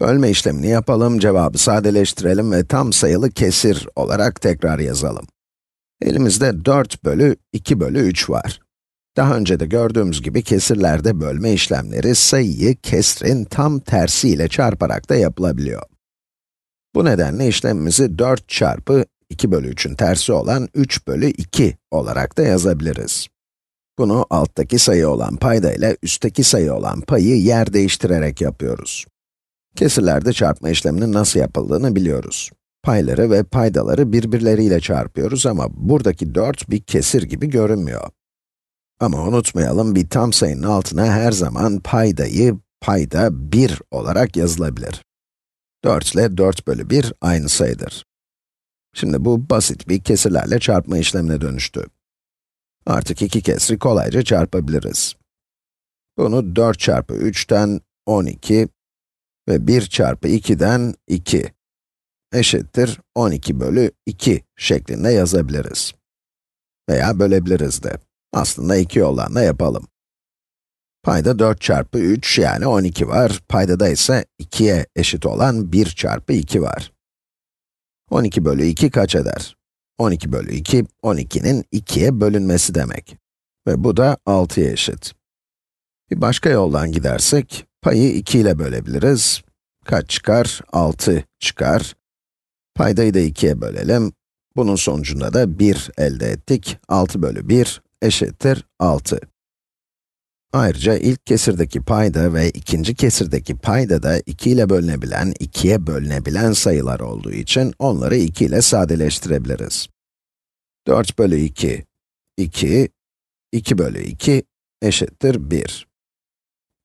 Bölme işlemini yapalım, cevabı sadeleştirelim ve tam sayılı kesir olarak tekrar yazalım. Elimizde 4 bölü 2 bölü 3 var. Daha önce de gördüğümüz gibi kesirlerde bölme işlemleri sayıyı kesrin tam tersi ile çarparak da yapılabiliyor. Bu nedenle işlemimizi 4 çarpı 2 bölü 3'ün tersi olan 3 bölü 2 olarak da yazabiliriz. Bunu alttaki sayı olan payda ile üstteki sayı olan payı yer değiştirerek yapıyoruz. Kesirlerde çarpma işleminin nasıl yapıldığını biliyoruz. Payları ve paydaları birbirleriyle çarpıyoruz ama buradaki 4 bir kesir gibi görünmüyor. Ama unutmayalım bir tam sayının altına her zaman paydayı payda 1 olarak yazılabilir. 4 ile 4 bölü 1 aynı sayıdır. Şimdi bu basit bir kesirlerle çarpma işlemine dönüştü. Artık iki kesri kolayca çarpabiliriz. Bunu 4 çarpı 3'ten 12, ve 1 çarpı 2'den 2 eşittir 12 bölü 2 şeklinde yazabiliriz. Veya bölebiliriz de. Aslında iki yoldan da yapalım. Payda 4 çarpı 3 yani 12 var. Paydada ise 2'ye eşit olan 1 çarpı 2 var. 12 bölü 2 kaç eder? 12 bölü 2, 12'nin 2'ye bölünmesi demek. Ve bu da 6'ya eşit. Bir başka yoldan gidersek, payı 2 ile bölebiliriz kaç çıkar? 6 çıkar. Paydayı da 2'ye bölelim. Bunun sonucunda da 1 elde ettik. 6 bölü 1 eşittir 6. Ayrıca ilk kesirdeki payda ve ikinci kesirdeki payda da 2 ile bölünebilen, 2'ye bölünebilen sayılar olduğu için onları 2 ile sadeleştirebiliriz. 4 bölü 2, 2, 2 bölü 2 eşittir 1.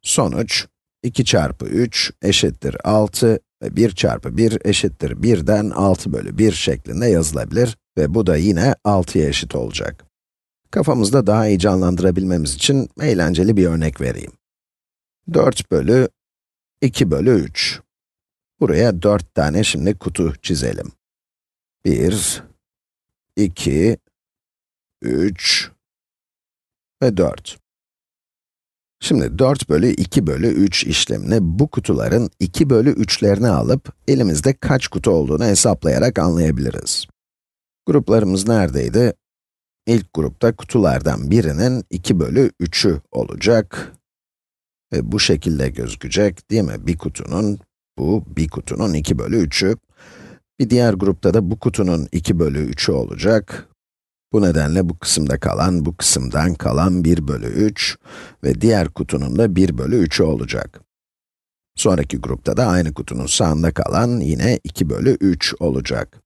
Sonuç 2 çarpı 3 eşittir 6 ve 1 çarpı 1 eşittir 1'den 6 bölü 1 şeklinde yazılabilir ve bu da yine 6'ya eşit olacak. Kafamızda daha iyi canlandırabilmemiz için eğlenceli bir örnek vereyim. 4 bölü 2 bölü 3. Buraya 4 tane şimdi kutu çizelim. 1, 2, 3 ve 4. Şimdi 4 bölü 2 bölü 3 işlemini bu kutuların 2 bölü 3'lerini alıp elimizde kaç kutu olduğunu hesaplayarak anlayabiliriz. Gruplarımız neredeydi? İlk grupta kutulardan birinin 2 bölü 3'ü olacak. Ve bu şekilde gözükecek değil mi? Bir kutunun, bu bir kutunun 2 bölü 3'ü. Bir diğer grupta da bu kutunun 2 bölü 3'ü olacak. Bu nedenle bu kısımda kalan, bu kısımdan kalan 1 bölü 3 ve diğer kutunun da 1 bölü 3'ü olacak. Sonraki grupta da aynı kutunun sağında kalan yine 2 bölü 3 olacak.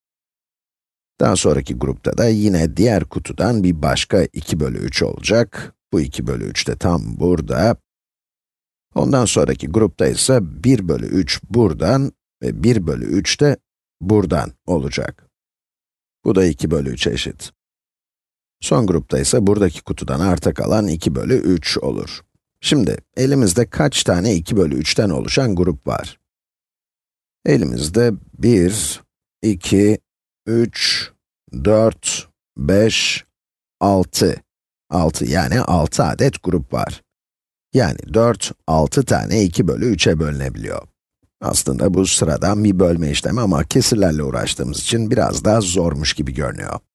Daha sonraki grupta da yine diğer kutudan bir başka 2 bölü 3 olacak. Bu 2 bölü 3 de tam burada. Ondan sonraki grupta ise 1 bölü 3 buradan ve 1 bölü 3 de buradan olacak. Bu da 2 bölü 3 eşit. Son grupta ise buradaki kutudan arta kalan 2 bölü 3 olur. Şimdi elimizde kaç tane 2 bölü 3'ten oluşan grup var? Elimizde 1, 2, 3, 4, 5, 6. 6 yani 6 adet grup var. Yani 4, 6 tane 2 bölü 3'e bölünebiliyor. Aslında bu sıradan bir bölme işlemi ama kesirlerle uğraştığımız için biraz daha zormuş gibi görünüyor.